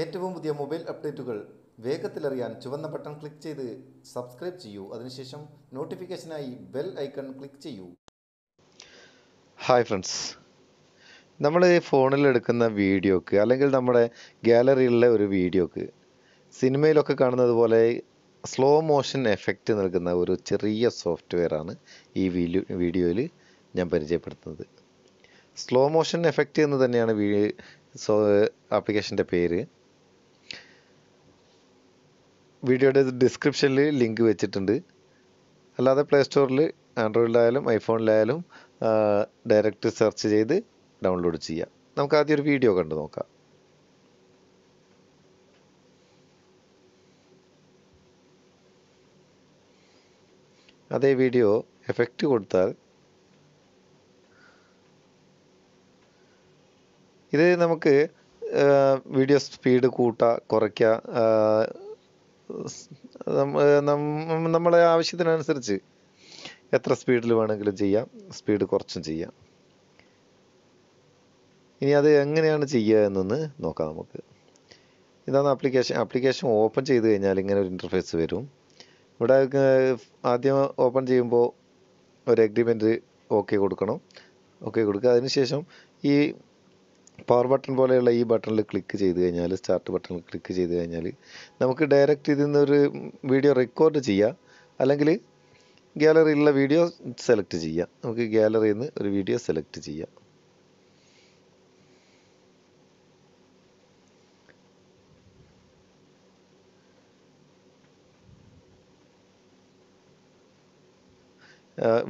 ഏറ്റവും പുതിയ മൊബൈൽ അപ്ഡേറ്റുകൾ വേഗത്തിലറിയാൻ ചുവന്ന ബട്ടൺ ക്ലിക്ക് ചെയ്ത് സബ്സ്ക്രൈബ് ചെയ്യൂ അതിനുശേഷം നോട്ടിഫിക്കേഷനായി ബെൽ ഐക്കൺ ക്ലിക്ക് ചെയ്യൂ ഹായ് ഫ്രണ്ട്സ് നമ്മൾ ഫോണിൽ എടുക്കുന്ന വീഡിയോക്ക് അല്ലെങ്കിൽ നമ്മുടെ ഗാലറിയിലെ ഒരു വീഡിയോക്ക് സിനിമയിലൊക്കെ കാണുന്നത് പോലെ സ്ലോ മോഷൻ എഫക്റ്റ് നൽകുന്ന ഒരു ചെറിയ സോഫ്റ്റ്വെയറാണ് ഈ വീഡിയോ വീഡിയോയിൽ ഞാൻ പരിചയപ്പെടുത്തുന്നത് സ്ലോ മോഷൻ എഫക്റ്റ് എന്ന് തന്നെയാണ് വീ സോ ആപ്ലിക്കേഷൻ്റെ പേര് വീഡിയോയുടെ ഡിസ്ക്രിപ്ഷനിൽ ലിങ്ക് വെച്ചിട്ടുണ്ട് അല്ലാതെ പ്ലേ സ്റ്റോറിൽ ആൻഡ്രോയിഡിലായാലും ഐഫോണിലായാലും ഡയറക്റ്റ് സെർച്ച് ചെയ്ത് ഡൗൺലോഡ് ചെയ്യാം നമുക്ക് ആദ്യം ഒരു വീഡിയോ കണ്ടു നോക്കാം അതേ വീഡിയോ എഫക്റ്റ് കൊടുത്താൽ ഇത് നമുക്ക് വീഡിയോ സ്പീഡ് കൂട്ടുക കുറയ്ക്കുക നമ്മളെ ആവശ്യത്തിനനുസരിച്ച് എത്ര സ്പീഡിൽ വേണമെങ്കിലും ചെയ്യാം സ്പീഡ് കുറച്ചും ചെയ്യാം ഇനി അത് എങ്ങനെയാണ് ചെയ്യുക എന്നൊന്ന് നോക്കാം നമുക്ക് ഇതാണ് ആപ്ലിക്കേഷൻ ആപ്ലിക്കേഷൻ ഓപ്പൺ ചെയ്ത് കഴിഞ്ഞാൽ ഇങ്ങനെ ഒരു ഇൻ്റർഫേസ് വരും ഇവിടെ ആദ്യം ഓപ്പൺ ചെയ്യുമ്പോൾ ഒരു അഗ്രിമെൻറ്റ് ഓക്കെ കൊടുക്കണം ഓക്കെ കൊടുക്കുക അതിനുശേഷം ഈ പവർ ബട്ടൺ പോലെയുള്ള ഈ ബട്ടണിൽ ക്ലിക്ക് ചെയ്ത് കഴിഞ്ഞാൽ സ്റ്റാർട്ട് ബട്ടണിൽ ക്ലിക്ക് ചെയ്ത് കഴിഞ്ഞാൽ നമുക്ക് ഡയറക്റ്റ് ഇതിൽ നിന്നൊരു വീഡിയോ റെക്കോർഡ് ചെയ്യാം അല്ലെങ്കിൽ ഗ്യാലറിയിലുള്ള വീഡിയോ സെലക്ട് ചെയ്യാം നമുക്ക് ഗ്യാലറിയിൽ നിന്ന് ഒരു വീഡിയോ സെലക്ട് ചെയ്യാം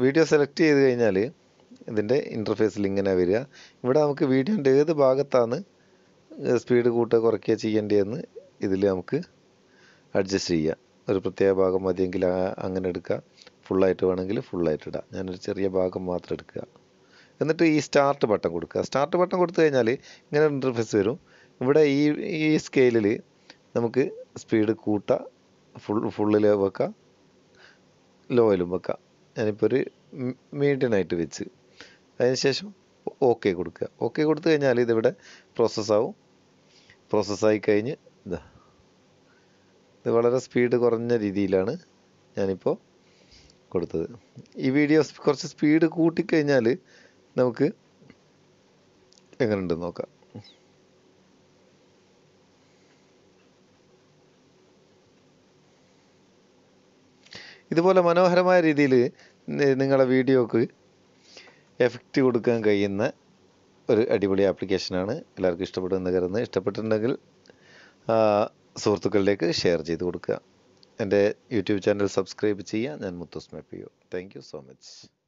വീഡിയോ സെലക്ട് ചെയ്ത് കഴിഞ്ഞാൽ ഇതിൻ്റെ ഇൻ്റർഫേസിൽ ഇങ്ങനെ വരിക ഇവിടെ നമുക്ക് വീഡിയോൻ്റെ ഏത് ഭാഗത്താണ് സ്പീഡ് കൂട്ടുക കുറയ്ക്കുക ചെയ്യേണ്ടതെന്ന് ഇതിൽ നമുക്ക് അഡ്ജസ്റ്റ് ചെയ്യാം ഒരു പ്രത്യേക ഭാഗം മതിയെങ്കിൽ അങ്ങനെ എടുക്കുക ഫുള്ളായിട്ട് വേണമെങ്കിൽ ഫുള്ളായിട്ട് ഇടാം ഞാനൊരു ചെറിയ ഭാഗം മാത്രം എടുക്കുക എന്നിട്ട് ഈ സ്റ്റാർട്ട് ബട്ടൺ കൊടുക്കുക സ്റ്റാർട്ട് ബട്ടൺ കൊടുത്തു കഴിഞ്ഞാൽ ഇങ്ങനെ ഇൻ്റർഫേസ് വരും ഇവിടെ ഈ ഈ സ്കെയിലിൽ നമുക്ക് സ്പീഡ് കൂട്ട ഫുൾ ഫുള്ളിൽ വെക്കാം ലോയിലും വെക്കാം ഞാനിപ്പോൾ ഒരു മീഡിയനായിട്ട് വെച്ച് അതിനുശേഷം ഓക്കെ കൊടുക്കുക ഓക്കെ കൊടുത്തു കഴിഞ്ഞാൽ ഇതിവിടെ പ്രോസസ്സാവും പ്രോസസ്സായി കഴിഞ്ഞ് ഇതാ ഇത് വളരെ സ്പീഡ് കുറഞ്ഞ രീതിയിലാണ് ഞാനിപ്പോൾ കൊടുത്തത് ഈ വീഡിയോ കുറച്ച് സ്പീഡ് കൂട്ടിക്കഴിഞ്ഞാൽ നമുക്ക് എങ്ങനെയുണ്ടെന്ന് നോക്കാം ഇതുപോലെ മനോഹരമായ രീതിയിൽ നിങ്ങളുടെ വീഡിയോക്ക് എഫക്റ്റ് കൊടുക്കാൻ കഴിയുന്ന ഒരു അടിപൊളി ആപ്ലിക്കേഷനാണ് എല്ലാവർക്കും ഇഷ്ടപ്പെടുമെന്ന് കരുതുന്നു ഇഷ്ടപ്പെട്ടിട്ടുണ്ടെങ്കിൽ സുഹൃത്തുക്കളിലേക്ക് ഷെയർ ചെയ്ത് കൊടുക്കുക എൻ്റെ യൂട്യൂബ് ചാനൽ സബ്സ്ക്രൈബ് ചെയ്യുക ഞാൻ മുത്തൂസ് മെപ്പിയോ താങ്ക് സോ മച്ച്